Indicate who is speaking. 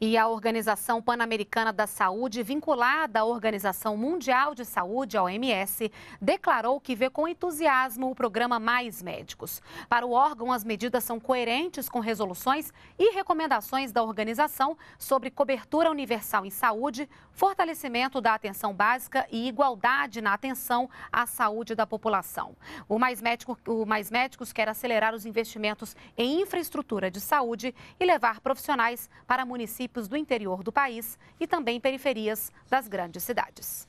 Speaker 1: e a Organização Pan-Americana da Saúde, vinculada à Organização Mundial de Saúde, a OMS, declarou que vê com entusiasmo o programa Mais Médicos. Para o órgão, as medidas são coerentes com resoluções e recomendações da organização sobre cobertura universal em saúde, fortalecimento da atenção básica e igualdade na atenção à saúde da população. O Mais, Médico, o Mais Médicos quer acelerar os investimentos em infraestrutura de saúde e levar profissionais para municípios municípios do interior do país e também periferias das grandes cidades.